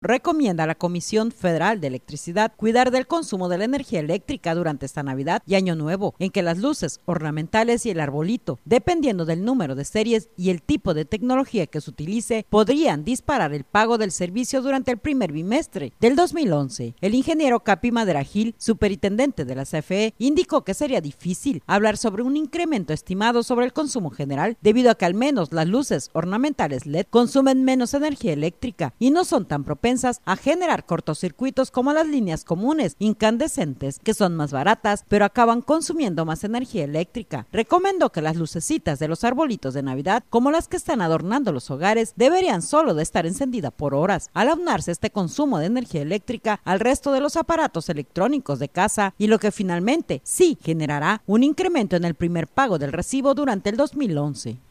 Recomienda a la Comisión Federal de Electricidad cuidar del consumo de la energía eléctrica durante esta Navidad y Año Nuevo, en que las luces ornamentales y el arbolito, dependiendo del número de series y el tipo de tecnología que se utilice, podrían disparar el pago del servicio durante el primer bimestre del 2011. El ingeniero Capi Madera Gil, superintendente de la CFE, indicó que sería difícil hablar sobre un incremento estimado sobre el consumo general, debido a que al menos las luces ornamentales LED consumen menos energía eléctrica y no son tan propensas a generar cortocircuitos como las líneas comunes incandescentes, que son más baratas, pero acaban consumiendo más energía eléctrica. Recomendó que las lucecitas de los arbolitos de Navidad, como las que están adornando los hogares, deberían solo de estar encendidas por horas. Al aunarse este consumo de energía eléctrica al resto de los aparatos electrónicos de casa y lo que finalmente sí generará un incremento en el primer pago del recibo durante el 2011.